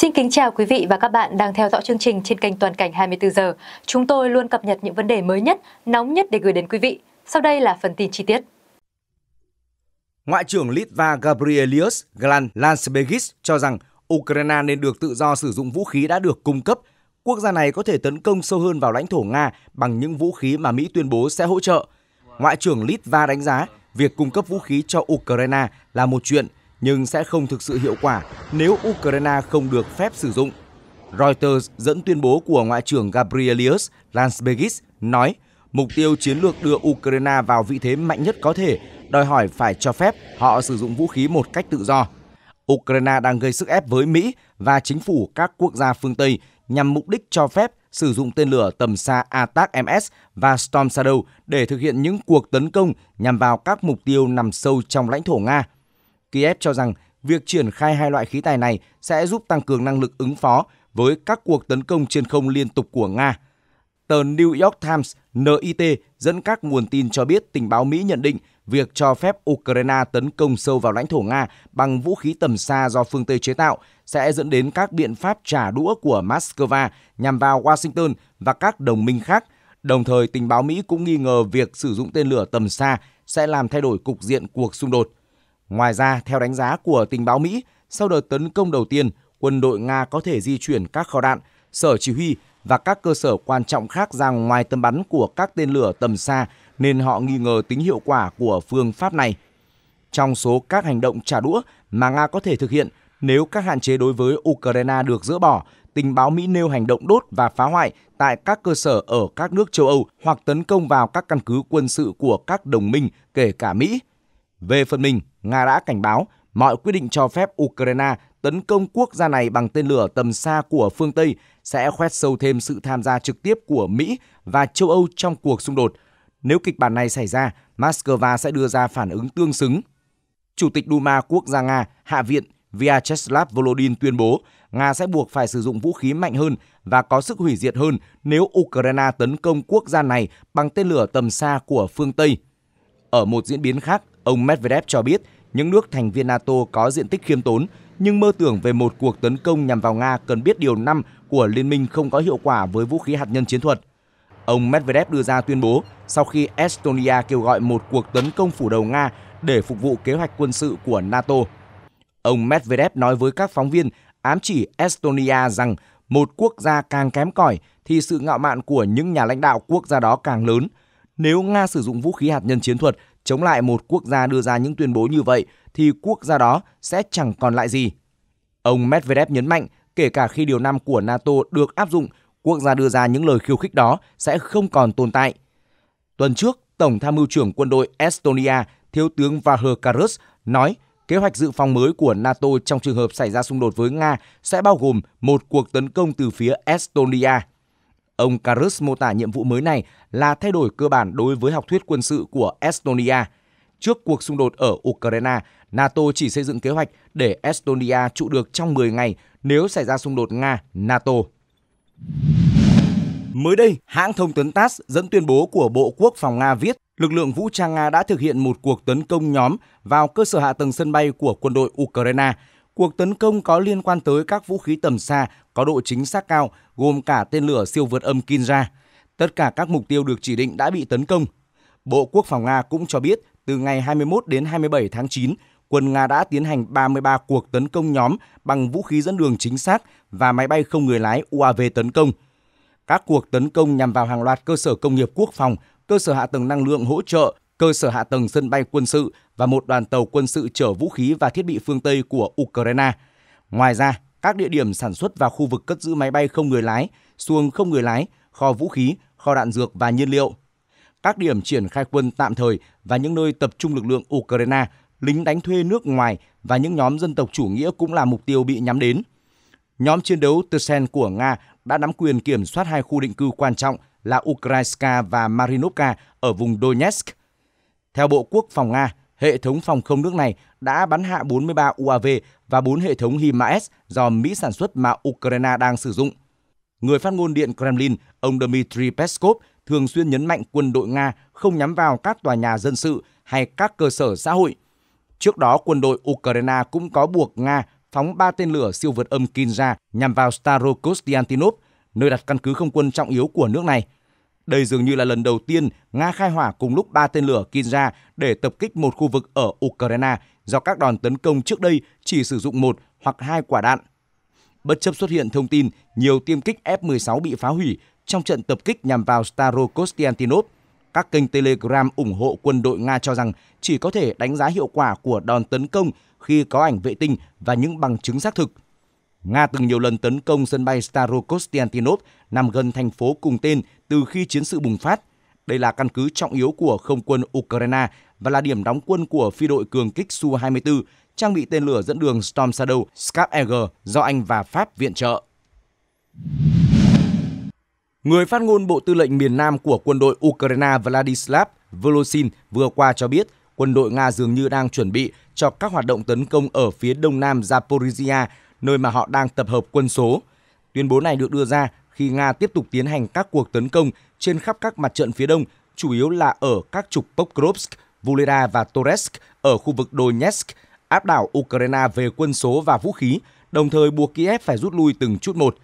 Xin kính chào quý vị và các bạn đang theo dõi chương trình trên kênh Toàn cảnh 24 giờ. Chúng tôi luôn cập nhật những vấn đề mới nhất, nóng nhất để gửi đến quý vị. Sau đây là phần tin chi tiết. Ngoại trưởng Litva Gabrielius Glan Landsbergis cho rằng Ukraine nên được tự do sử dụng vũ khí đã được cung cấp. Quốc gia này có thể tấn công sâu hơn vào lãnh thổ Nga bằng những vũ khí mà Mỹ tuyên bố sẽ hỗ trợ. Ngoại trưởng Litva đánh giá việc cung cấp vũ khí cho Ukraine là một chuyện – nhưng sẽ không thực sự hiệu quả nếu Ukraine không được phép sử dụng. Reuters dẫn tuyên bố của Ngoại trưởng Gabrielius Landsbergis nói mục tiêu chiến lược đưa Ukraine vào vị thế mạnh nhất có thể đòi hỏi phải cho phép họ sử dụng vũ khí một cách tự do. Ukraine đang gây sức ép với Mỹ và chính phủ các quốc gia phương Tây nhằm mục đích cho phép sử dụng tên lửa tầm xa ATAC-MS và Storm Shadow để thực hiện những cuộc tấn công nhằm vào các mục tiêu nằm sâu trong lãnh thổ Nga – Kiev cho rằng việc triển khai hai loại khí tài này sẽ giúp tăng cường năng lực ứng phó với các cuộc tấn công trên không liên tục của Nga. Tờ New York Times NIT dẫn các nguồn tin cho biết tình báo Mỹ nhận định việc cho phép Ukraine tấn công sâu vào lãnh thổ Nga bằng vũ khí tầm xa do phương Tây chế tạo sẽ dẫn đến các biện pháp trả đũa của Moscow nhằm vào Washington và các đồng minh khác. Đồng thời, tình báo Mỹ cũng nghi ngờ việc sử dụng tên lửa tầm xa sẽ làm thay đổi cục diện cuộc xung đột. Ngoài ra, theo đánh giá của tình báo Mỹ, sau đợt tấn công đầu tiên, quân đội Nga có thể di chuyển các kho đạn, sở chỉ huy và các cơ sở quan trọng khác ra ngoài tầm bắn của các tên lửa tầm xa nên họ nghi ngờ tính hiệu quả của phương pháp này. Trong số các hành động trả đũa mà Nga có thể thực hiện, nếu các hạn chế đối với Ukraine được dỡ bỏ, tình báo Mỹ nêu hành động đốt và phá hoại tại các cơ sở ở các nước châu Âu hoặc tấn công vào các căn cứ quân sự của các đồng minh, kể cả Mỹ. Về phần mình, Nga đã cảnh báo mọi quyết định cho phép Ukraine tấn công quốc gia này bằng tên lửa tầm xa của phương Tây sẽ khoét sâu thêm sự tham gia trực tiếp của Mỹ và châu Âu trong cuộc xung đột. Nếu kịch bản này xảy ra, Moscow sẽ đưa ra phản ứng tương xứng. Chủ tịch Duma quốc gia Nga, Hạ viện Vyacheslav Volodin tuyên bố Nga sẽ buộc phải sử dụng vũ khí mạnh hơn và có sức hủy diệt hơn nếu Ukraine tấn công quốc gia này bằng tên lửa tầm xa của phương Tây. Ở một diễn biến khác, Ông Medvedev cho biết những nước thành viên NATO có diện tích khiêm tốn nhưng mơ tưởng về một cuộc tấn công nhằm vào Nga cần biết điều 5 của liên minh không có hiệu quả với vũ khí hạt nhân chiến thuật. Ông Medvedev đưa ra tuyên bố sau khi Estonia kêu gọi một cuộc tấn công phủ đầu Nga để phục vụ kế hoạch quân sự của NATO. Ông Medvedev nói với các phóng viên ám chỉ Estonia rằng một quốc gia càng kém cỏi thì sự ngạo mạn của những nhà lãnh đạo quốc gia đó càng lớn. Nếu Nga sử dụng vũ khí hạt nhân chiến thuật chống lại một quốc gia đưa ra những tuyên bố như vậy thì quốc gia đó sẽ chẳng còn lại gì. Ông Medvedev nhấn mạnh, kể cả khi điều năm của NATO được áp dụng, quốc gia đưa ra những lời khiêu khích đó sẽ không còn tồn tại. Tuần trước, Tổng tham mưu trưởng quân đội Estonia, Thiếu tướng Vaher Karus nói kế hoạch dự phòng mới của NATO trong trường hợp xảy ra xung đột với Nga sẽ bao gồm một cuộc tấn công từ phía Estonia. Ông Karus mô tả nhiệm vụ mới này là thay đổi cơ bản đối với học thuyết quân sự của Estonia. Trước cuộc xung đột ở Ukraine, NATO chỉ xây dựng kế hoạch để Estonia trụ được trong 10 ngày nếu xảy ra xung đột Nga-NATO. Mới đây, hãng thông tấn TASS dẫn tuyên bố của Bộ Quốc phòng Nga viết lực lượng vũ trang Nga đã thực hiện một cuộc tấn công nhóm vào cơ sở hạ tầng sân bay của quân đội Ukraine. Cuộc tấn công có liên quan tới các vũ khí tầm xa có độ chính xác cao, gồm cả tên lửa siêu vượt âm Kinza. Tất cả các mục tiêu được chỉ định đã bị tấn công. Bộ Quốc phòng Nga cũng cho biết từ ngày 21 đến 27 tháng 9, quân Nga đã tiến hành 33 cuộc tấn công nhóm bằng vũ khí dẫn đường chính xác và máy bay không người lái UAV tấn công. Các cuộc tấn công nhằm vào hàng loạt cơ sở công nghiệp quốc phòng, cơ sở hạ tầng năng lượng hỗ trợ, cơ sở hạ tầng sân bay quân sự và một đoàn tàu quân sự chở vũ khí và thiết bị phương Tây của Ukraine. Ngoài ra, các địa điểm sản xuất và khu vực cất giữ máy bay không người lái, xuồng không người lái, kho vũ khí, kho đạn dược và nhiên liệu. Các điểm triển khai quân tạm thời và những nơi tập trung lực lượng Ukraine, lính đánh thuê nước ngoài và những nhóm dân tộc chủ nghĩa cũng là mục tiêu bị nhắm đến. Nhóm chiến đấu Tsen của Nga đã nắm quyền kiểm soát hai khu định cư quan trọng là Ukraiska và Marinovka ở vùng Donetsk. Theo Bộ Quốc phòng Nga, hệ thống phòng không nước này đã bắn hạ 43 UAV và 4 hệ thống HIMARS do Mỹ sản xuất mà Ukraine đang sử dụng. Người phát ngôn Điện Kremlin, ông Dmitry Peskov, thường xuyên nhấn mạnh quân đội Nga không nhắm vào các tòa nhà dân sự hay các cơ sở xã hội. Trước đó, quân đội Ukraine cũng có buộc Nga phóng 3 tên lửa siêu vượt âm Kinza nhằm vào Starokostiantinov, nơi đặt căn cứ không quân trọng yếu của nước này – đây dường như là lần đầu tiên Nga khai hỏa cùng lúc ba tên lửa Kinza để tập kích một khu vực ở Ukraine do các đòn tấn công trước đây chỉ sử dụng một hoặc hai quả đạn. Bất chấp xuất hiện thông tin nhiều tiêm kích F-16 bị phá hủy trong trận tập kích nhằm vào Starokostiantinov, các kênh Telegram ủng hộ quân đội Nga cho rằng chỉ có thể đánh giá hiệu quả của đòn tấn công khi có ảnh vệ tinh và những bằng chứng xác thực – Nga từng nhiều lần tấn công sân bay Starokostiantinov nằm gần thành phố cùng tên từ khi chiến sự bùng phát. Đây là căn cứ trọng yếu của không quân Ukraine và là điểm đóng quân của phi đội cường kích Su-24, trang bị tên lửa dẫn đường Storm Shadow Scarp Eagle do Anh và Pháp viện trợ. Người phát ngôn Bộ Tư lệnh miền Nam của quân đội Ukraine Vladislav Voloshin vừa qua cho biết quân đội Nga dường như đang chuẩn bị cho các hoạt động tấn công ở phía đông nam Zaporizhia nơi mà họ đang tập hợp quân số. Tuyên bố này được đưa ra khi Nga tiếp tục tiến hành các cuộc tấn công trên khắp các mặt trận phía đông, chủ yếu là ở các trục Pokrovsk, Vuleda và Toretsk ở khu vực Donetsk, áp đảo Ukraine về quân số và vũ khí, đồng thời buộc Kiev phải rút lui từng chút một.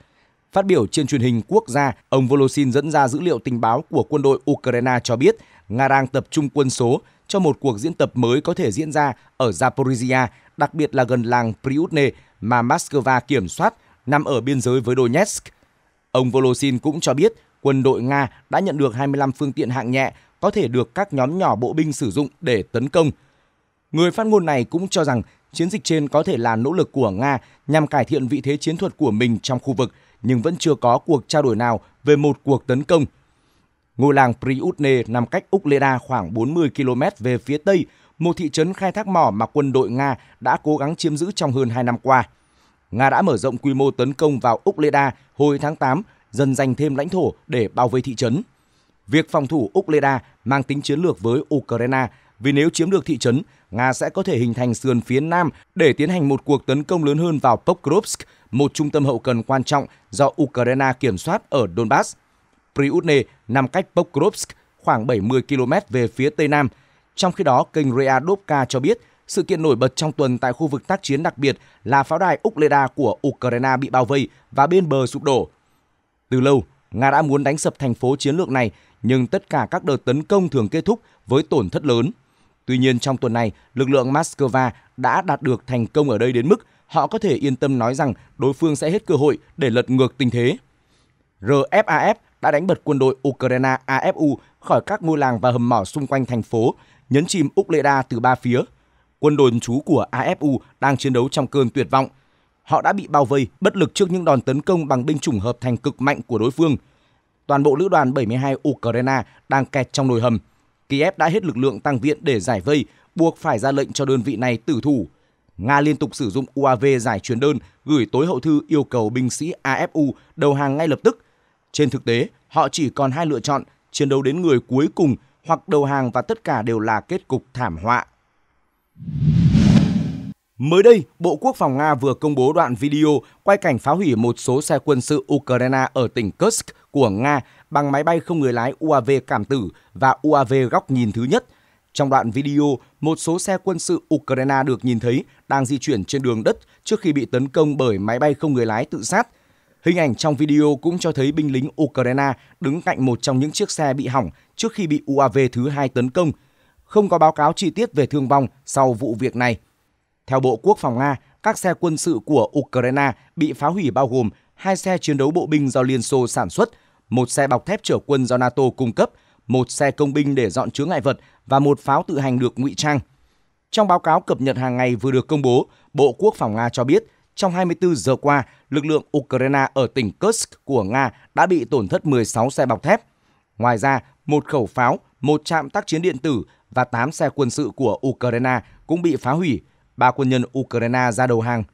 Phát biểu trên truyền hình quốc gia, ông Volosin dẫn ra dữ liệu tình báo của quân đội Ukraine cho biết Nga đang tập trung quân số cho một cuộc diễn tập mới có thể diễn ra ở Zaporizhia, đặc biệt là gần làng Priutne, mà Moscow kiểm soát nằm ở biên giới với Donetsk. Ông Volosin cũng cho biết quân đội Nga đã nhận được 25 phương tiện hạng nhẹ có thể được các nhóm nhỏ bộ binh sử dụng để tấn công. Người phát ngôn này cũng cho rằng chiến dịch trên có thể là nỗ lực của Nga nhằm cải thiện vị thế chiến thuật của mình trong khu vực, nhưng vẫn chưa có cuộc trao đổi nào về một cuộc tấn công. Ngôi làng Priutne nằm cách Ukleda khoảng 40 km về phía tây, một thị trấn khai thác mỏ mà quân đội Nga đã cố gắng chiếm giữ trong hơn 2 năm qua. Nga đã mở rộng quy mô tấn công vào Úc hồi tháng 8, dần giành thêm lãnh thổ để bao vây thị trấn. Việc phòng thủ Úc mang tính chiến lược với Ukraine vì nếu chiếm được thị trấn, Nga sẽ có thể hình thành sườn phía nam để tiến hành một cuộc tấn công lớn hơn vào Pokrovsk, một trung tâm hậu cần quan trọng do Ukraine kiểm soát ở Donbass. Priutne nằm cách Pokrovsk khoảng 70 km về phía tây nam – trong khi đó, kênh Rea Dobka cho biết sự kiện nổi bật trong tuần tại khu vực tác chiến đặc biệt là pháo đài Ukleda của Ukraine bị bao vây và bên bờ sụp đổ. Từ lâu, Nga đã muốn đánh sập thành phố chiến lược này, nhưng tất cả các đợt tấn công thường kết thúc với tổn thất lớn. Tuy nhiên trong tuần này, lực lượng Moscow đã đạt được thành công ở đây đến mức họ có thể yên tâm nói rằng đối phương sẽ hết cơ hội để lật ngược tình thế. RFAF đã đánh bật quân đội Ukraine AFU khỏi các ngôi làng và hầm mỏ xung quanh thành phố nhấn chìm Úc từ ba phía. Quân đồn trú của AFU đang chiến đấu trong cơn tuyệt vọng. Họ đã bị bao vây, bất lực trước những đòn tấn công bằng binh chủng hợp thành cực mạnh của đối phương. Toàn bộ lữ đoàn 72 Ukraine đang kẹt trong nồi hầm. Kiev đã hết lực lượng tăng viện để giải vây, buộc phải ra lệnh cho đơn vị này tử thủ. Nga liên tục sử dụng UAV giải truyền đơn gửi tối hậu thư yêu cầu binh sĩ AFU đầu hàng ngay lập tức. Trên thực tế, họ chỉ còn hai lựa chọn, chiến đấu đến người cuối cùng hoặc đầu hàng và tất cả đều là kết cục thảm họa. Mới đây, Bộ Quốc phòng Nga vừa công bố đoạn video quay cảnh phá hủy một số xe quân sự Ukraine ở tỉnh Kursk của Nga bằng máy bay không người lái UAV cảm tử và UAV góc nhìn thứ nhất. Trong đoạn video, một số xe quân sự Ukraine được nhìn thấy đang di chuyển trên đường đất trước khi bị tấn công bởi máy bay không người lái tự sát. Hình ảnh trong video cũng cho thấy binh lính Ukraine đứng cạnh một trong những chiếc xe bị hỏng trước khi bị UAV thứ hai tấn công, không có báo cáo chi tiết về thương vong sau vụ việc này. Theo Bộ Quốc phòng Nga, các xe quân sự của Ukraine bị phá hủy bao gồm hai xe chiến đấu bộ binh do Liên Xô sản xuất, một xe bọc thép chở quân do NATO cung cấp, một xe công binh để dọn chứa ngại vật và một pháo tự hành được ngụy trang. Trong báo cáo cập nhật hàng ngày vừa được công bố, Bộ Quốc phòng Nga cho biết trong 24 giờ qua, lực lượng Ukraine ở tỉnh Kursk của Nga đã bị tổn thất 16 xe bọc thép. Ngoài ra, một khẩu pháo, một trạm tác chiến điện tử và 8 xe quân sự của Ukraine cũng bị phá hủy, ba quân nhân Ukraine ra đầu hàng.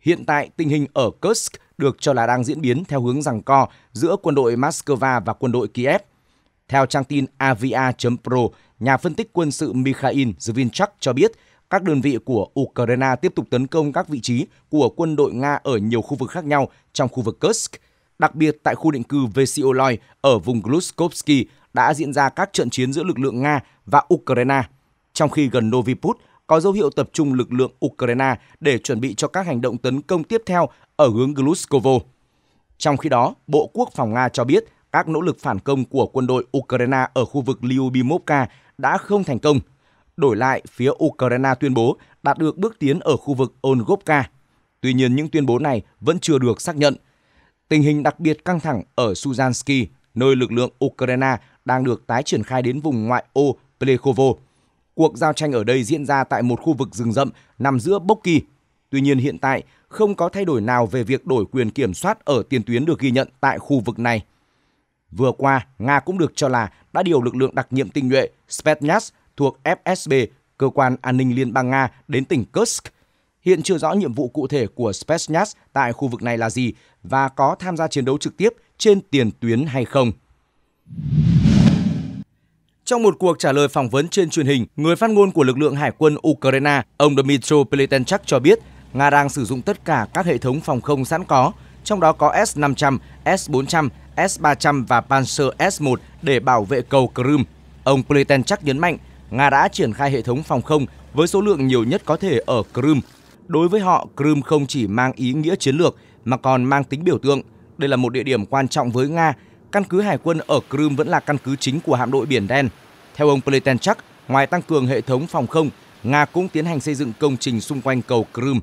Hiện tại, tình hình ở Kursk được cho là đang diễn biến theo hướng rằng co giữa quân đội Moscow và quân đội Kiev. Theo trang tin ava pro nhà phân tích quân sự Mikhail Zvinchak cho biết các đơn vị của Ukraine tiếp tục tấn công các vị trí của quân đội Nga ở nhiều khu vực khác nhau trong khu vực Kursk, đặc biệt tại khu định cư Vesioloy ở vùng Gluskovsky đã diễn ra các trận chiến giữa lực lượng Nga và Ukraine, trong khi gần novi Noviput có dấu hiệu tập trung lực lượng Ukraine để chuẩn bị cho các hành động tấn công tiếp theo ở hướng Gluskovo. Trong khi đó, Bộ Quốc phòng Nga cho biết các nỗ lực phản công của quân đội Ukraine ở khu vực Lyubimovka đã không thành công. Đổi lại, phía Ukraine tuyên bố đạt được bước tiến ở khu vực Ongovka. Tuy nhiên, những tuyên bố này vẫn chưa được xác nhận. Tình hình đặc biệt căng thẳng ở Suzhansky, nơi lực lượng Ukraine đang được tái triển khai đến vùng ngoại ô Plekhovo. Cuộc giao tranh ở đây diễn ra tại một khu vực rừng rậm nằm giữa Boki. Tuy nhiên hiện tại, không có thay đổi nào về việc đổi quyền kiểm soát ở tiền tuyến được ghi nhận tại khu vực này. Vừa qua, Nga cũng được cho là đã điều lực lượng đặc nhiệm tinh nhuệ Spetsnaz thuộc FSB, cơ quan an ninh liên bang Nga, đến tỉnh Kursk. Hiện chưa rõ nhiệm vụ cụ thể của Spetsnaz tại khu vực này là gì và có tham gia chiến đấu trực tiếp trên tiền tuyến hay không. Trong một cuộc trả lời phỏng vấn trên truyền hình, người phát ngôn của lực lượng hải quân Ukraine, ông Dmitry Pletenchak cho biết Nga đang sử dụng tất cả các hệ thống phòng không sẵn có, trong đó có S-500, S-400, S-300 và Panzer S-1 để bảo vệ cầu Crimea. Ông Pletenchak nhấn mạnh Nga đã triển khai hệ thống phòng không với số lượng nhiều nhất có thể ở Crimea. Đối với họ, Crimea không chỉ mang ý nghĩa chiến lược mà còn mang tính biểu tượng. Đây là một địa điểm quan trọng với Nga. Căn cứ hải quân ở Crimea vẫn là căn cứ chính của hạm đội Biển Đen – theo ông Pletenchak, ngoài tăng cường hệ thống phòng không, Nga cũng tiến hành xây dựng công trình xung quanh cầu Crimea.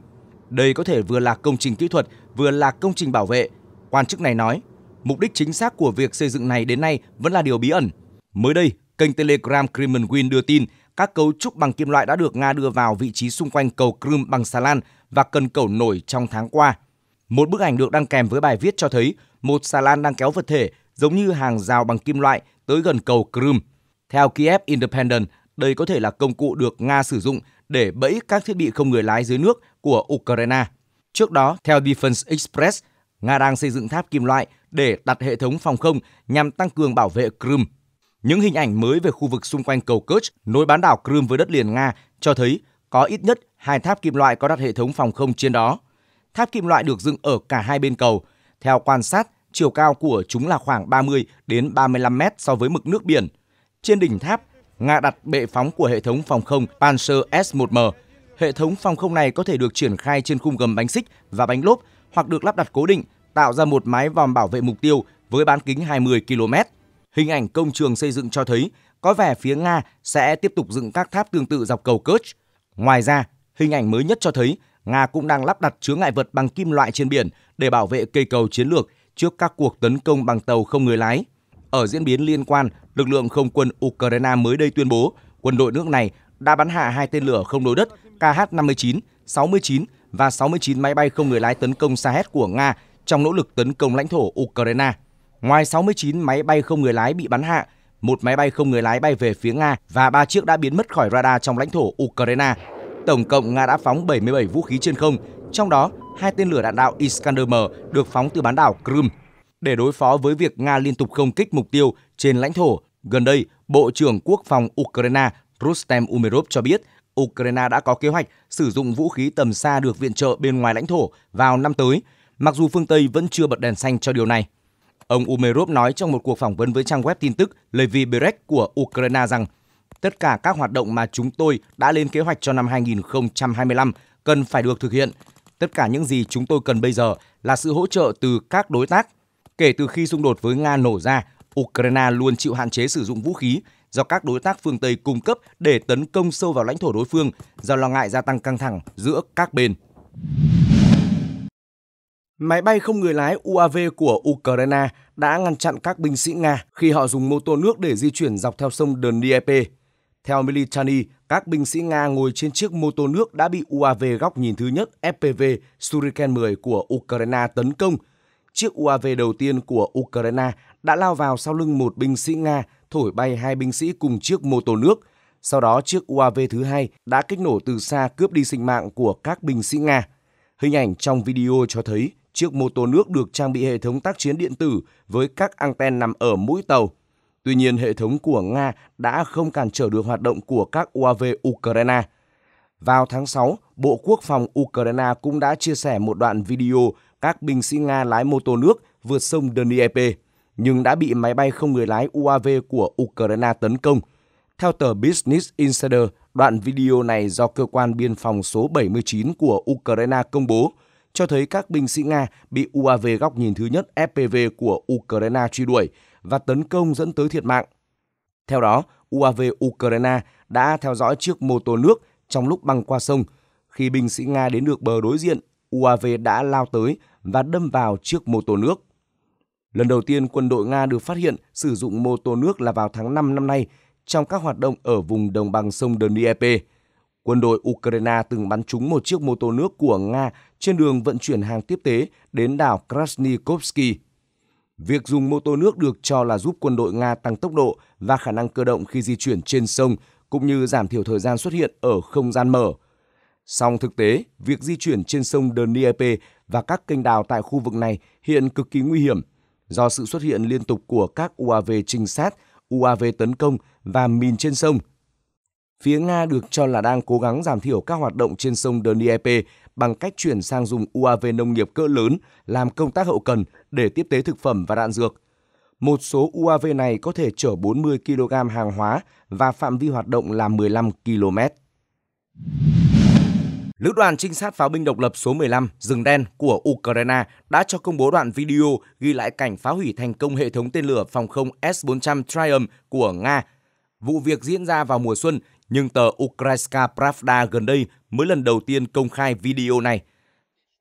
Đây có thể vừa là công trình kỹ thuật, vừa là công trình bảo vệ. Quan chức này nói, mục đích chính xác của việc xây dựng này đến nay vẫn là điều bí ẩn. Mới đây, kênh Telegram Kremlin Win đưa tin các cấu trúc bằng kim loại đã được Nga đưa vào vị trí xung quanh cầu Crimea bằng xà lan và cần cầu nổi trong tháng qua. Một bức ảnh được đăng kèm với bài viết cho thấy một xà lan đang kéo vật thể giống như hàng rào bằng kim loại tới gần cầu Crimea. Theo Kiev Independent, đây có thể là công cụ được Nga sử dụng để bẫy các thiết bị không người lái dưới nước của Ukraine. Trước đó, theo Defense Express, Nga đang xây dựng tháp kim loại để đặt hệ thống phòng không nhằm tăng cường bảo vệ Crimea. Những hình ảnh mới về khu vực xung quanh cầu Kerch nối bán đảo Crimea với đất liền Nga cho thấy có ít nhất hai tháp kim loại có đặt hệ thống phòng không trên đó. Tháp kim loại được dựng ở cả hai bên cầu. Theo quan sát, chiều cao của chúng là khoảng 30 đến 35 mét so với mực nước biển – trên đỉnh tháp, Nga đặt bệ phóng của hệ thống phòng không Panzer S-1M. Hệ thống phòng không này có thể được triển khai trên khung gầm bánh xích và bánh lốp hoặc được lắp đặt cố định, tạo ra một mái vòm bảo vệ mục tiêu với bán kính 20 km. Hình ảnh công trường xây dựng cho thấy có vẻ phía Nga sẽ tiếp tục dựng các tháp tương tự dọc cầu Kerch. Ngoài ra, hình ảnh mới nhất cho thấy Nga cũng đang lắp đặt chứa ngại vật bằng kim loại trên biển để bảo vệ cây cầu chiến lược trước các cuộc tấn công bằng tàu không người lái. Ở diễn biến liên quan, lực lượng không quân Ukraine mới đây tuyên bố quân đội nước này đã bắn hạ hai tên lửa không đối đất KH-59, 69 và 69 máy bay không người lái tấn công Sahed của Nga trong nỗ lực tấn công lãnh thổ Ukraine. Ngoài 69 máy bay không người lái bị bắn hạ, một máy bay không người lái bay về phía Nga và ba chiếc đã biến mất khỏi radar trong lãnh thổ Ukraine. Tổng cộng Nga đã phóng 77 vũ khí trên không, trong đó hai tên lửa đạn đạo Iskander-M được phóng từ bán đảo Crimea để đối phó với việc Nga liên tục không kích mục tiêu trên lãnh thổ. Gần đây, Bộ trưởng Quốc phòng Ukraine Rustem Umerov cho biết Ukraine đã có kế hoạch sử dụng vũ khí tầm xa được viện trợ bên ngoài lãnh thổ vào năm tới, mặc dù phương Tây vẫn chưa bật đèn xanh cho điều này. Ông Umerov nói trong một cuộc phỏng vấn với trang web tin tức Levy Berek của Ukraine rằng tất cả các hoạt động mà chúng tôi đã lên kế hoạch cho năm 2025 cần phải được thực hiện. Tất cả những gì chúng tôi cần bây giờ là sự hỗ trợ từ các đối tác Kể từ khi xung đột với Nga nổ ra, Ukraine luôn chịu hạn chế sử dụng vũ khí do các đối tác phương Tây cung cấp để tấn công sâu vào lãnh thổ đối phương do lo ngại gia tăng căng thẳng giữa các bên. Máy bay không người lái UAV của Ukraine đã ngăn chặn các binh sĩ Nga khi họ dùng mô tô nước để di chuyển dọc theo sông Dnieper. Theo Militani, các binh sĩ Nga ngồi trên chiếc mô tô nước đã bị UAV góc nhìn thứ nhất FPV Suriken 10 của Ukraine tấn công – chiếc UAV đầu tiên của Ukraine đã lao vào sau lưng một binh sĩ Nga, thổi bay hai binh sĩ cùng chiếc mô tô nước. Sau đó, chiếc UAV thứ hai đã kích nổ từ xa cướp đi sinh mạng của các binh sĩ Nga. Hình ảnh trong video cho thấy chiếc mô tô nước được trang bị hệ thống tác chiến điện tử với các anten nằm ở mũi tàu. Tuy nhiên, hệ thống của Nga đã không cản trở được hoạt động của các UAV Ukraine. Vào tháng 6, Bộ Quốc phòng Ukraine cũng đã chia sẻ một đoạn video các binh sĩ Nga lái mô tô nước vượt sông Dnieper, nhưng đã bị máy bay không người lái UAV của Ukraine tấn công. Theo tờ Business Insider, đoạn video này do cơ quan biên phòng số 79 của Ukraine công bố, cho thấy các binh sĩ Nga bị UAV góc nhìn thứ nhất FPV của Ukraine truy đuổi và tấn công dẫn tới thiệt mạng. Theo đó, UAV Ukraine đã theo dõi chiếc mô tô nước trong lúc băng qua sông. Khi binh sĩ Nga đến được bờ đối diện, UAV đã lao tới và đâm vào chiếc mô tô nước. Lần đầu tiên quân đội Nga được phát hiện sử dụng mô tô nước là vào tháng 5 năm nay trong các hoạt động ở vùng đồng bằng sông Dnieper. Quân đội Ukraine từng bắn trúng một chiếc mô tô nước của Nga trên đường vận chuyển hàng tiếp tế đến đảo Krasnikovsky. Việc dùng mô tô nước được cho là giúp quân đội Nga tăng tốc độ và khả năng cơ động khi di chuyển trên sông, cũng như giảm thiểu thời gian xuất hiện ở không gian mở. Song thực tế, việc di chuyển trên sông Dnieper và các kênh đào tại khu vực này hiện cực kỳ nguy hiểm do sự xuất hiện liên tục của các UAV trinh sát, UAV tấn công và mìn trên sông. Phía Nga được cho là đang cố gắng giảm thiểu các hoạt động trên sông Dnieper bằng cách chuyển sang dùng UAV nông nghiệp cỡ lớn làm công tác hậu cần để tiếp tế thực phẩm và đạn dược. Một số UAV này có thể chở 40 kg hàng hóa và phạm vi hoạt động là 15 km. Lữ đoàn trinh sát pháo binh độc lập số 15 rừng đen của Ukraine đã cho công bố đoạn video ghi lại cảnh phá hủy thành công hệ thống tên lửa phòng không S-400 Triumph của Nga. Vụ việc diễn ra vào mùa xuân, nhưng tờ Ukrainska Pravda gần đây mới lần đầu tiên công khai video này.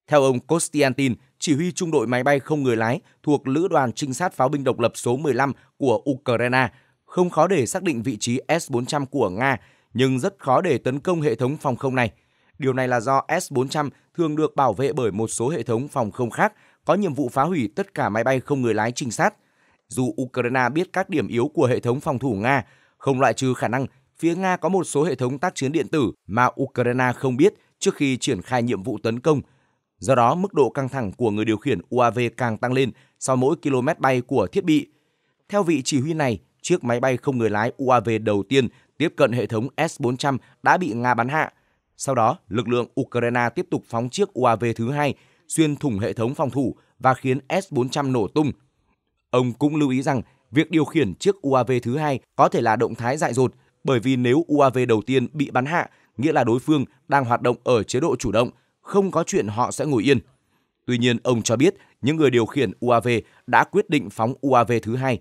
Theo ông Kostiantin, chỉ huy trung đội máy bay không người lái thuộc Lữ đoàn Trinh sát pháo binh độc lập số 15 của Ukraine, không khó để xác định vị trí S-400 của Nga, nhưng rất khó để tấn công hệ thống phòng không này – Điều này là do S-400 thường được bảo vệ bởi một số hệ thống phòng không khác có nhiệm vụ phá hủy tất cả máy bay không người lái trinh sát. Dù Ukraine biết các điểm yếu của hệ thống phòng thủ Nga, không loại trừ khả năng phía Nga có một số hệ thống tác chiến điện tử mà Ukraine không biết trước khi triển khai nhiệm vụ tấn công. Do đó, mức độ căng thẳng của người điều khiển UAV càng tăng lên sau mỗi km bay của thiết bị. Theo vị chỉ huy này, chiếc máy bay không người lái UAV đầu tiên tiếp cận hệ thống S-400 đã bị Nga bắn hạ – sau đó, lực lượng Ukraine tiếp tục phóng chiếc UAV thứ hai xuyên thủng hệ thống phòng thủ và khiến S-400 nổ tung. Ông cũng lưu ý rằng việc điều khiển chiếc UAV thứ hai có thể là động thái dại dột bởi vì nếu UAV đầu tiên bị bắn hạ, nghĩa là đối phương đang hoạt động ở chế độ chủ động, không có chuyện họ sẽ ngồi yên. Tuy nhiên, ông cho biết những người điều khiển UAV đã quyết định phóng UAV thứ hai.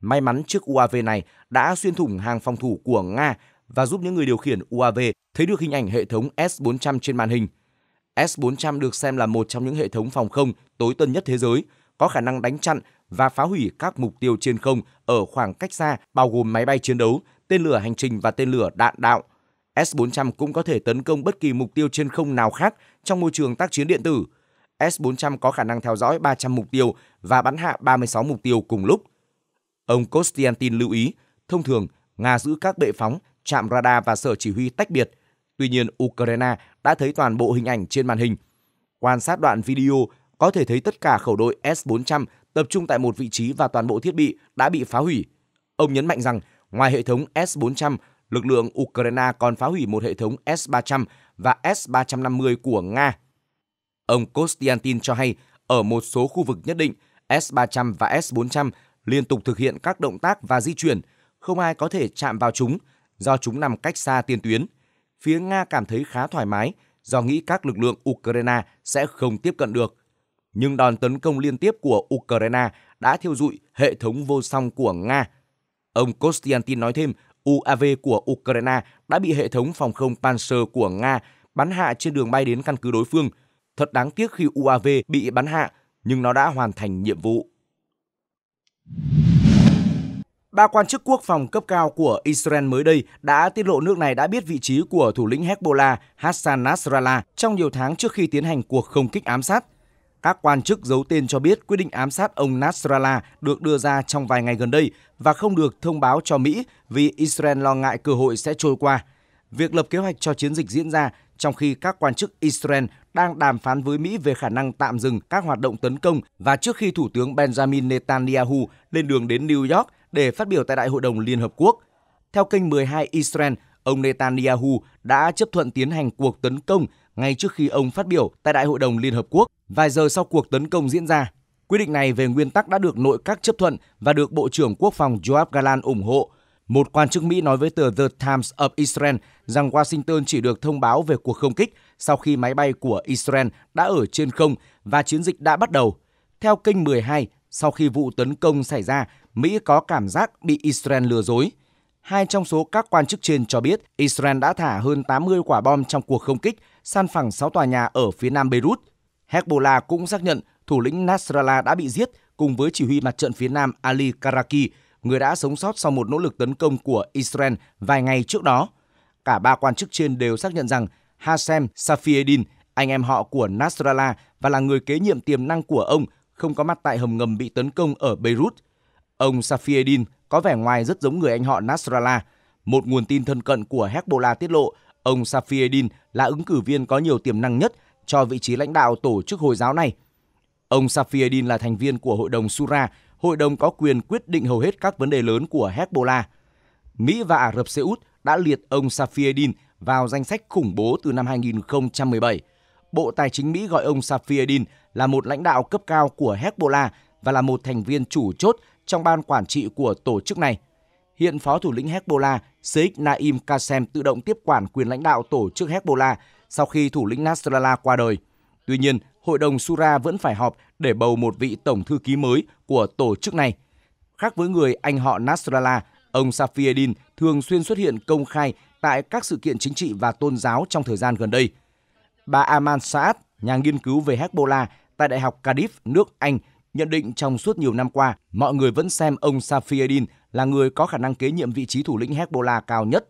May mắn chiếc UAV này đã xuyên thủng hàng phòng thủ của Nga và giúp những người điều khiển UAV thấy được hình ảnh hệ thống S-400 trên màn hình. S-400 được xem là một trong những hệ thống phòng không tối tân nhất thế giới, có khả năng đánh chặn và phá hủy các mục tiêu trên không ở khoảng cách xa bao gồm máy bay chiến đấu, tên lửa hành trình và tên lửa đạn đạo. S-400 cũng có thể tấn công bất kỳ mục tiêu trên không nào khác trong môi trường tác chiến điện tử. S-400 có khả năng theo dõi 300 mục tiêu và bắn hạ 36 mục tiêu cùng lúc. Ông Kostiantin lưu ý, thông thường Nga giữ các bệ phóng trạm radar và sở chỉ huy tách biệt. Tuy nhiên, Ukraine đã thấy toàn bộ hình ảnh trên màn hình. Quan sát đoạn video, có thể thấy tất cả khẩu đội S-400 tập trung tại một vị trí và toàn bộ thiết bị đã bị phá hủy. Ông nhấn mạnh rằng, ngoài hệ thống S-400, lực lượng Ukraine còn phá hủy một hệ thống S-300 và S-350 của Nga. Ông Kostiantin cho hay, ở một số khu vực nhất định, S-300 và S-400 liên tục thực hiện các động tác và di chuyển, không ai có thể chạm vào chúng – do chúng nằm cách xa tiền tuyến. Phía Nga cảm thấy khá thoải mái do nghĩ các lực lượng Ukraine sẽ không tiếp cận được. Nhưng đòn tấn công liên tiếp của Ukraine đã thiêu dụi hệ thống vô song của Nga. Ông Kostiantin nói thêm, UAV của Ukraine đã bị hệ thống phòng không Panzer của Nga bắn hạ trên đường bay đến căn cứ đối phương. Thật đáng tiếc khi UAV bị bắn hạ, nhưng nó đã hoàn thành nhiệm vụ. Ba quan chức quốc phòng cấp cao của Israel mới đây đã tiết lộ nước này đã biết vị trí của thủ lĩnh Hezbollah Hassan Nasrallah trong nhiều tháng trước khi tiến hành cuộc không kích ám sát. Các quan chức giấu tên cho biết quyết định ám sát ông Nasrallah được đưa ra trong vài ngày gần đây và không được thông báo cho Mỹ vì Israel lo ngại cơ hội sẽ trôi qua. Việc lập kế hoạch cho chiến dịch diễn ra trong khi các quan chức Israel đang đàm phán với Mỹ về khả năng tạm dừng các hoạt động tấn công và trước khi Thủ tướng Benjamin Netanyahu lên đường đến New York để phát biểu tại Đại hội đồng Liên Hợp Quốc. Theo kênh 12 Israel, ông Netanyahu đã chấp thuận tiến hành cuộc tấn công ngay trước khi ông phát biểu tại Đại hội đồng Liên Hợp Quốc vài giờ sau cuộc tấn công diễn ra. Quyết định này về nguyên tắc đã được nội các chấp thuận và được Bộ trưởng Quốc phòng Joab Galan ủng hộ. Một quan chức Mỹ nói với tờ The Times of Israel rằng Washington chỉ được thông báo về cuộc không kích sau khi máy bay của Israel đã ở trên không và chiến dịch đã bắt đầu. Theo kênh 12, sau khi vụ tấn công xảy ra, Mỹ có cảm giác bị Israel lừa dối. Hai trong số các quan chức trên cho biết Israel đã thả hơn 80 quả bom trong cuộc không kích san phẳng 6 tòa nhà ở phía nam Beirut. Hezbollah cũng xác nhận thủ lĩnh Nasrallah đã bị giết cùng với chỉ huy mặt trận phía nam Ali Karaki, người đã sống sót sau một nỗ lực tấn công của Israel vài ngày trước đó. Cả ba quan chức trên đều xác nhận rằng Hashem Safiedin, anh em họ của Nasrallah và là người kế nhiệm tiềm năng của ông, không có mặt tại hầm ngầm bị tấn công ở Beirut – Ông Safiedin có vẻ ngoài rất giống người anh họ Nasrallah. Một nguồn tin thân cận của Hezbollah tiết lộ ông Safiedin là ứng cử viên có nhiều tiềm năng nhất cho vị trí lãnh đạo tổ chức Hồi giáo này. Ông Safiedin là thành viên của Hội đồng Sura, hội đồng có quyền quyết định hầu hết các vấn đề lớn của Hezbollah. Mỹ và Ả Rập Xê Út đã liệt ông Safiedin vào danh sách khủng bố từ năm 2017. Bộ Tài chính Mỹ gọi ông Safiedin là một lãnh đạo cấp cao của Hezbollah và là một thành viên chủ chốt trong ban quản trị của tổ chức này. Hiện Phó Thủ lĩnh Hezbollah Sheikh Naim Qasem tự động tiếp quản quyền lãnh đạo tổ chức Hezbollah sau khi thủ lĩnh Nasrallah qua đời. Tuy nhiên, Hội đồng Sura vẫn phải họp để bầu một vị tổng thư ký mới của tổ chức này. Khác với người anh họ Nasrallah, ông Safi thường xuyên xuất hiện công khai tại các sự kiện chính trị và tôn giáo trong thời gian gần đây. Bà Aman Saad, nhà nghiên cứu về Hezbollah tại Đại học Cardiff, nước Anh, nhận định trong suốt nhiều năm qua, mọi người vẫn xem ông Safi là người có khả năng kế nhiệm vị trí thủ lĩnh Hezbollah cao nhất.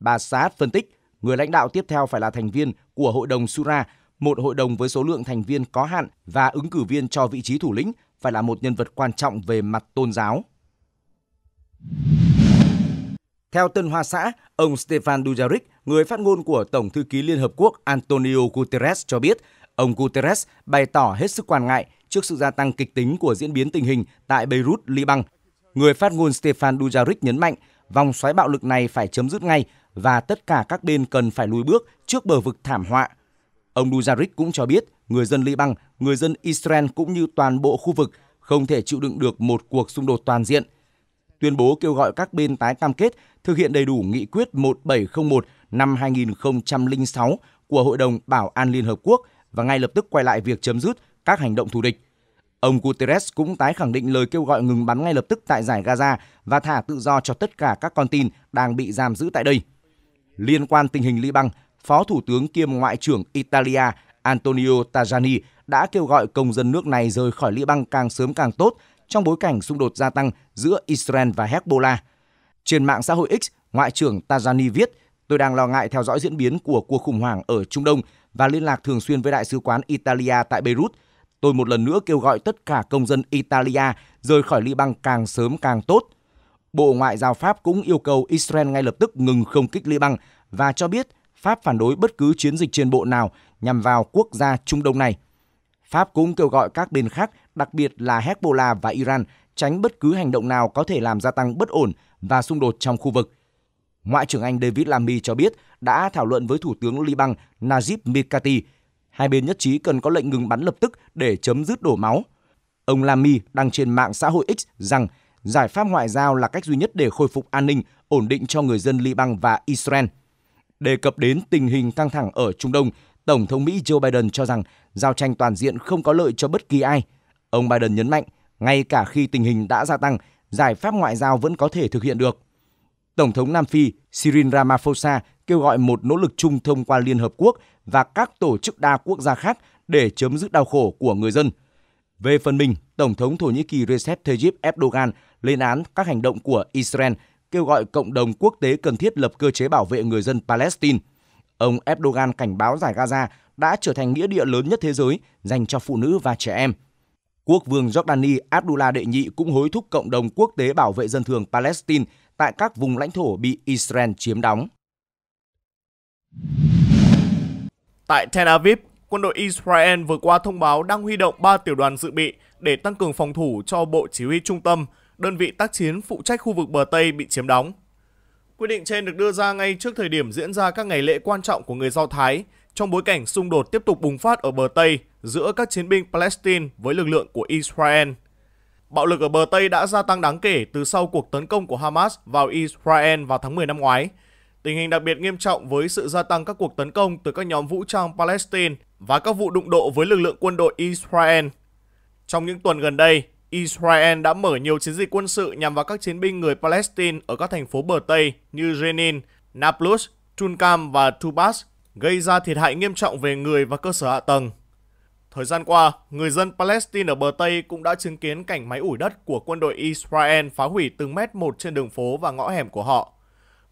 Bà Saad phân tích, người lãnh đạo tiếp theo phải là thành viên của Hội đồng Sura, một hội đồng với số lượng thành viên có hạn và ứng cử viên cho vị trí thủ lĩnh phải là một nhân vật quan trọng về mặt tôn giáo. Theo Tân Hoa Xã, ông Stefan Dujarric, người phát ngôn của Tổng thư ký Liên Hợp Quốc Antonio Guterres cho biết, ông Guterres bày tỏ hết sức quan ngại trước sự gia tăng kịch tính của diễn biến tình hình tại Beirut, Liban. Người phát ngôn Stefan Dujarric nhấn mạnh vòng xoáy bạo lực này phải chấm dứt ngay và tất cả các bên cần phải lùi bước trước bờ vực thảm họa. Ông Dujarric cũng cho biết người dân Liban, người dân Israel cũng như toàn bộ khu vực không thể chịu đựng được một cuộc xung đột toàn diện. Tuyên bố kêu gọi các bên tái cam kết thực hiện đầy đủ nghị quyết 1701 năm 2006 của Hội đồng Bảo an Liên Hợp Quốc và ngay lập tức quay lại việc chấm dứt các hành động thù địch. Ông Guterres cũng tái khẳng định lời kêu gọi ngừng bắn ngay lập tức tại giải Gaza và thả tự do cho tất cả các con tin đang bị giam giữ tại đây. Liên quan tình hình Liban, Phó Thủ tướng kiêm Ngoại trưởng Italia Antonio Tajani đã kêu gọi công dân nước này rời khỏi Liban càng sớm càng tốt trong bối cảnh xung đột gia tăng giữa Israel và Hezbollah. Trên mạng xã hội X, Ngoại trưởng Tajani viết, tôi đang lo ngại theo dõi diễn biến của cuộc khủng hoảng ở Trung Đông và liên lạc thường xuyên với Đại sứ quán Italia tại Beirut – Tôi một lần nữa kêu gọi tất cả công dân Italia rời khỏi Liban càng sớm càng tốt. Bộ Ngoại giao Pháp cũng yêu cầu Israel ngay lập tức ngừng không kích Liban và cho biết Pháp phản đối bất cứ chiến dịch trên bộ nào nhằm vào quốc gia Trung Đông này. Pháp cũng kêu gọi các bên khác, đặc biệt là Hezbollah và Iran, tránh bất cứ hành động nào có thể làm gia tăng bất ổn và xung đột trong khu vực. Ngoại trưởng Anh David Lammy cho biết đã thảo luận với Thủ tướng Liban Najib Mikati hai bên nhất trí cần có lệnh ngừng bắn lập tức để chấm dứt đổ máu. Ông Lamy đăng trên mạng xã hội X rằng giải pháp ngoại giao là cách duy nhất để khôi phục an ninh, ổn định cho người dân Liban và Israel. Đề cập đến tình hình căng thẳng ở Trung Đông, Tổng thống Mỹ Joe Biden cho rằng giao tranh toàn diện không có lợi cho bất kỳ ai. Ông Biden nhấn mạnh, ngay cả khi tình hình đã gia tăng, giải pháp ngoại giao vẫn có thể thực hiện được. Tổng thống Nam Phi Cyril Ramaphosa kêu gọi một nỗ lực chung thông qua Liên Hợp Quốc và các tổ chức đa quốc gia khác để chấm dứt đau khổ của người dân. Về phần mình, Tổng thống Thổ Nhĩ Kỳ Recep Tayyip Erdogan lên án các hành động của Israel, kêu gọi cộng đồng quốc tế cần thiết lập cơ chế bảo vệ người dân Palestine. Ông Erdogan cảnh báo giải Gaza đã trở thành nghĩa địa lớn nhất thế giới dành cho phụ nữ và trẻ em. Quốc vương Jordani Abdullah đệ nhị cũng hối thúc cộng đồng quốc tế bảo vệ dân thường Palestine tại các vùng lãnh thổ bị Israel chiếm đóng. Tại Tel Aviv, quân đội Israel vừa qua thông báo đang huy động 3 tiểu đoàn dự bị để tăng cường phòng thủ cho Bộ Chỉ huy Trung tâm, đơn vị tác chiến phụ trách khu vực bờ Tây bị chiếm đóng. Quyết định trên được đưa ra ngay trước thời điểm diễn ra các ngày lễ quan trọng của người Do Thái, trong bối cảnh xung đột tiếp tục bùng phát ở bờ Tây giữa các chiến binh Palestine với lực lượng của Israel. Bạo lực ở bờ Tây đã gia tăng đáng kể từ sau cuộc tấn công của Hamas vào Israel vào tháng 10 năm ngoái, Tình hình đặc biệt nghiêm trọng với sự gia tăng các cuộc tấn công từ các nhóm vũ trang Palestine và các vụ đụng độ với lực lượng quân đội Israel. Trong những tuần gần đây, Israel đã mở nhiều chiến dịch quân sự nhằm vào các chiến binh người Palestine ở các thành phố bờ Tây như Jenin, Nablus, Tulkam và Tubas, gây ra thiệt hại nghiêm trọng về người và cơ sở hạ tầng. Thời gian qua, người dân Palestine ở bờ Tây cũng đã chứng kiến cảnh máy ủi đất của quân đội Israel phá hủy từng mét một trên đường phố và ngõ hẻm của họ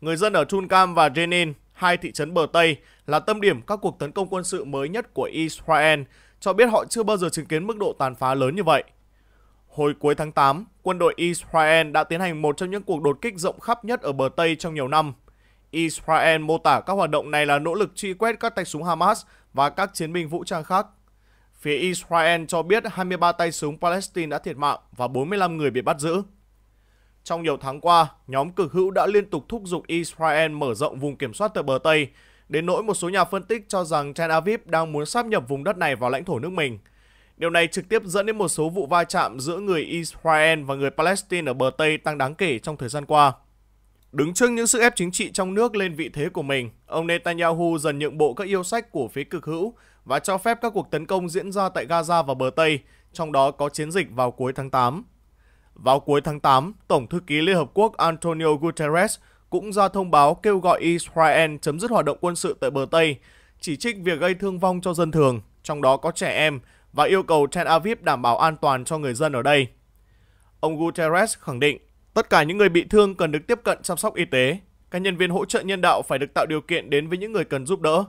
người dân ở Tulcam và Jenin, hai thị trấn bờ Tây, là tâm điểm các cuộc tấn công quân sự mới nhất của Israel, cho biết họ chưa bao giờ chứng kiến mức độ tàn phá lớn như vậy. Hồi cuối tháng 8, quân đội Israel đã tiến hành một trong những cuộc đột kích rộng khắp nhất ở bờ Tây trong nhiều năm. Israel mô tả các hoạt động này là nỗ lực truy quét các tay súng Hamas và các chiến binh vũ trang khác. Phía Israel cho biết 23 tay súng Palestine đã thiệt mạng và 45 người bị bắt giữ. Trong nhiều tháng qua, nhóm cực hữu đã liên tục thúc giục Israel mở rộng vùng kiểm soát từ bờ Tây, đến nỗi một số nhà phân tích cho rằng Tel Aviv đang muốn sáp nhập vùng đất này vào lãnh thổ nước mình. Điều này trực tiếp dẫn đến một số vụ va chạm giữa người Israel và người Palestine ở bờ Tây tăng đáng kể trong thời gian qua. Đứng trước những sức ép chính trị trong nước lên vị thế của mình, ông Netanyahu dần nhượng bộ các yêu sách của phía cực hữu và cho phép các cuộc tấn công diễn ra tại Gaza và bờ Tây, trong đó có chiến dịch vào cuối tháng 8. Vào cuối tháng 8, Tổng thư ký Liên Hợp Quốc Antonio Guterres cũng ra thông báo kêu gọi Israel chấm dứt hoạt động quân sự tại bờ Tây, chỉ trích việc gây thương vong cho dân thường, trong đó có trẻ em, và yêu cầu Tel Aviv đảm bảo an toàn cho người dân ở đây. Ông Guterres khẳng định, tất cả những người bị thương cần được tiếp cận chăm sóc y tế. Các nhân viên hỗ trợ nhân đạo phải được tạo điều kiện đến với những người cần giúp đỡ.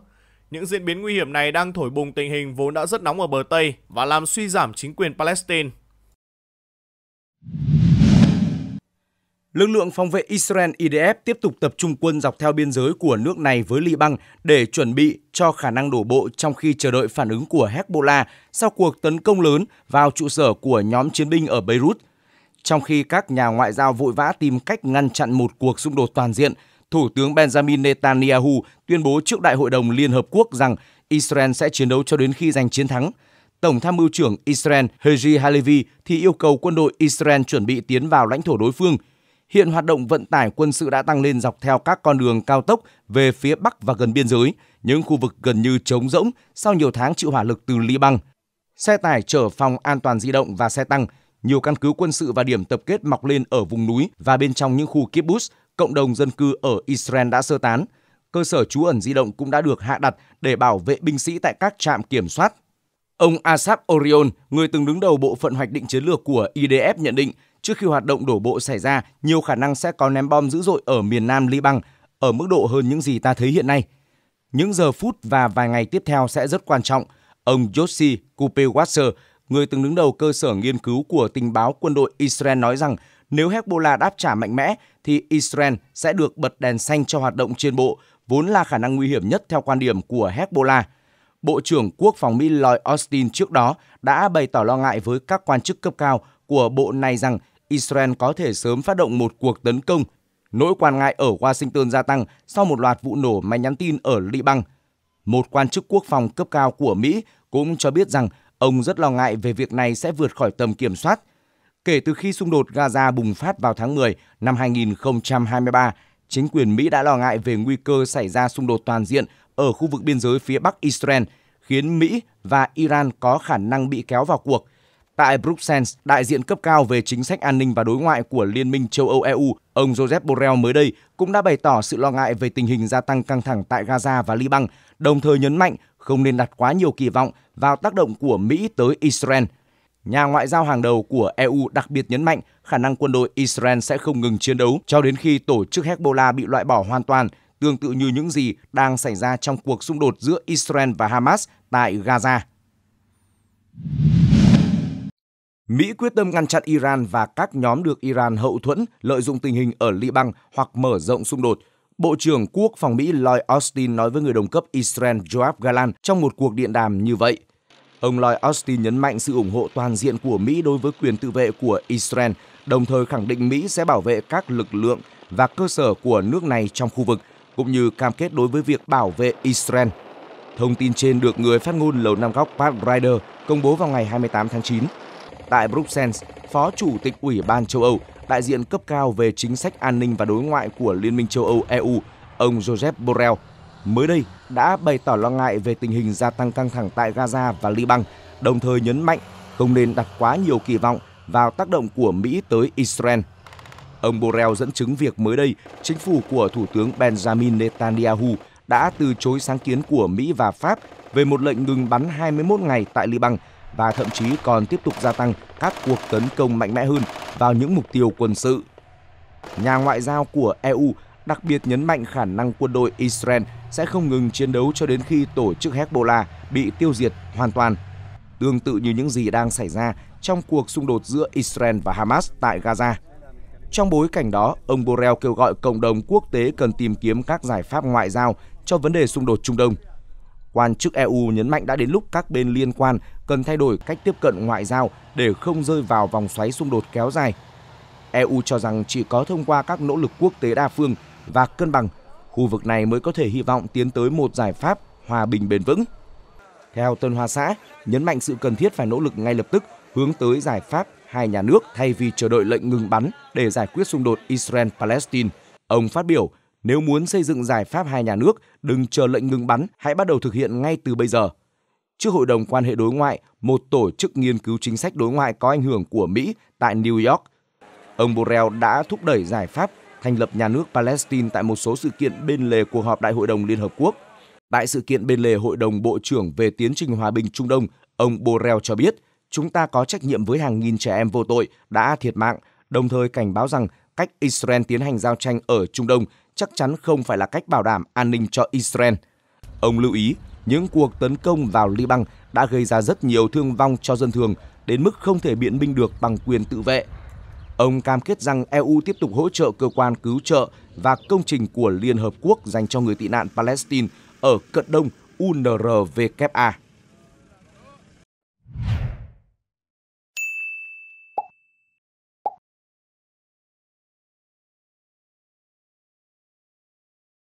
Những diễn biến nguy hiểm này đang thổi bùng tình hình vốn đã rất nóng ở bờ Tây và làm suy giảm chính quyền Palestine. Lực lượng phòng vệ Israel IDF tiếp tục tập trung quân dọc theo biên giới của nước này với Liban để chuẩn bị cho khả năng đổ bộ trong khi chờ đợi phản ứng của Hezbollah sau cuộc tấn công lớn vào trụ sở của nhóm chiến binh ở Beirut. Trong khi các nhà ngoại giao vội vã tìm cách ngăn chặn một cuộc xung đột toàn diện, Thủ tướng Benjamin Netanyahu tuyên bố trước Đại hội đồng Liên Hợp Quốc rằng Israel sẽ chiến đấu cho đến khi giành chiến thắng – Tổng tham mưu trưởng Israel Haji Halevi thì yêu cầu quân đội Israel chuẩn bị tiến vào lãnh thổ đối phương. Hiện hoạt động vận tải quân sự đã tăng lên dọc theo các con đường cao tốc về phía Bắc và gần biên giới, những khu vực gần như trống rỗng sau nhiều tháng chịu hỏa lực từ Liban. Xe tải chở phòng an toàn di động và xe tăng, nhiều căn cứ quân sự và điểm tập kết mọc lên ở vùng núi và bên trong những khu kibbutz, cộng đồng dân cư ở Israel đã sơ tán. Cơ sở trú ẩn di động cũng đã được hạ đặt để bảo vệ binh sĩ tại các trạm kiểm soát Ông Asap Orion, người từng đứng đầu bộ phận hoạch định chiến lược của IDF nhận định, trước khi hoạt động đổ bộ xảy ra, nhiều khả năng sẽ có ném bom dữ dội ở miền Nam Liban, ở mức độ hơn những gì ta thấy hiện nay. Những giờ phút và vài ngày tiếp theo sẽ rất quan trọng. Ông Yossi Kupewasser, người từng đứng đầu cơ sở nghiên cứu của tình báo quân đội Israel nói rằng nếu Hezbollah đáp trả mạnh mẽ thì Israel sẽ được bật đèn xanh cho hoạt động trên bộ, vốn là khả năng nguy hiểm nhất theo quan điểm của Hezbollah. Bộ trưởng Quốc phòng Mỹ Lloyd Austin trước đó đã bày tỏ lo ngại với các quan chức cấp cao của bộ này rằng Israel có thể sớm phát động một cuộc tấn công. Nỗi quan ngại ở Washington gia tăng sau một loạt vụ nổ máy nhắn tin ở Liban. Một quan chức quốc phòng cấp cao của Mỹ cũng cho biết rằng ông rất lo ngại về việc này sẽ vượt khỏi tầm kiểm soát. Kể từ khi xung đột Gaza bùng phát vào tháng 10 năm 2023, chính quyền Mỹ đã lo ngại về nguy cơ xảy ra xung đột toàn diện ở khu vực biên giới phía Bắc Israel, khiến Mỹ và Iran có khả năng bị kéo vào cuộc. Tại Bruxelles, đại diện cấp cao về chính sách an ninh và đối ngoại của Liên minh châu Âu EU, ông Joseph Borrell mới đây cũng đã bày tỏ sự lo ngại về tình hình gia tăng căng thẳng tại Gaza và Liban, đồng thời nhấn mạnh không nên đặt quá nhiều kỳ vọng vào tác động của Mỹ tới Israel – Nhà ngoại giao hàng đầu của EU đặc biệt nhấn mạnh khả năng quân đội Israel sẽ không ngừng chiến đấu cho đến khi tổ chức Hezbollah bị loại bỏ hoàn toàn, tương tự như những gì đang xảy ra trong cuộc xung đột giữa Israel và Hamas tại Gaza. Mỹ quyết tâm ngăn chặn Iran và các nhóm được Iran hậu thuẫn lợi dụng tình hình ở Liban hoặc mở rộng xung đột. Bộ trưởng Quốc phòng Mỹ Lloyd Austin nói với người đồng cấp Israel Joab Galan trong một cuộc điện đàm như vậy – Ông Lloyd Austin nhấn mạnh sự ủng hộ toàn diện của Mỹ đối với quyền tự vệ của Israel, đồng thời khẳng định Mỹ sẽ bảo vệ các lực lượng và cơ sở của nước này trong khu vực, cũng như cam kết đối với việc bảo vệ Israel. Thông tin trên được người phát ngôn Lầu Năm Góc Pat Ryder công bố vào ngày 28 tháng 9. Tại Bruxelles, Phó Chủ tịch Ủy ban châu Âu, đại diện cấp cao về chính sách an ninh và đối ngoại của Liên minh châu Âu EU, ông Joseph Borrell, mới đây đã bày tỏ lo ngại về tình hình gia tăng căng thẳng tại Gaza và Liban, đồng thời nhấn mạnh không nên đặt quá nhiều kỳ vọng vào tác động của Mỹ tới Israel. Ông Borrell dẫn chứng việc mới đây, chính phủ của Thủ tướng Benjamin Netanyahu đã từ chối sáng kiến của Mỹ và Pháp về một lệnh ngừng bắn 21 ngày tại Liban và thậm chí còn tiếp tục gia tăng các cuộc tấn công mạnh mẽ hơn vào những mục tiêu quân sự. Nhà ngoại giao của EU đặc biệt nhấn mạnh khả năng quân đội Israel sẽ không ngừng chiến đấu cho đến khi tổ chức Hezbollah bị tiêu diệt hoàn toàn. Tương tự như những gì đang xảy ra trong cuộc xung đột giữa Israel và Hamas tại Gaza. Trong bối cảnh đó, ông Borrell kêu gọi cộng đồng quốc tế cần tìm kiếm các giải pháp ngoại giao cho vấn đề xung đột Trung Đông. Quan chức EU nhấn mạnh đã đến lúc các bên liên quan cần thay đổi cách tiếp cận ngoại giao để không rơi vào vòng xoáy xung đột kéo dài. EU cho rằng chỉ có thông qua các nỗ lực quốc tế đa phương và cân bằng khu vực này mới có thể hy vọng tiến tới một giải pháp hòa bình bền vững. Theo Tân Hoa Xã, nhấn mạnh sự cần thiết phải nỗ lực ngay lập tức hướng tới giải pháp hai nhà nước thay vì chờ đợi lệnh ngừng bắn để giải quyết xung đột Israel-Palestine. Ông phát biểu, nếu muốn xây dựng giải pháp hai nhà nước, đừng chờ lệnh ngừng bắn, hãy bắt đầu thực hiện ngay từ bây giờ. Trước Hội đồng quan hệ đối ngoại, một tổ chức nghiên cứu chính sách đối ngoại có ảnh hưởng của Mỹ tại New York, ông Borrell đã thúc đẩy giải pháp thành lập nhà nước Palestine tại một số sự kiện bên lề cuộc họp Đại hội đồng Liên Hợp Quốc. Tại sự kiện bên lề Hội đồng Bộ trưởng về tiến trình hòa bình Trung Đông, ông Borrell cho biết, chúng ta có trách nhiệm với hàng nghìn trẻ em vô tội đã thiệt mạng, đồng thời cảnh báo rằng cách Israel tiến hành giao tranh ở Trung Đông chắc chắn không phải là cách bảo đảm an ninh cho Israel. Ông lưu ý, những cuộc tấn công vào Liban đã gây ra rất nhiều thương vong cho dân thường đến mức không thể biện minh được bằng quyền tự vệ – Ông cam kết rằng EU tiếp tục hỗ trợ cơ quan cứu trợ và công trình của Liên Hợp Quốc dành cho người tị nạn Palestine ở cận đông UNRWA.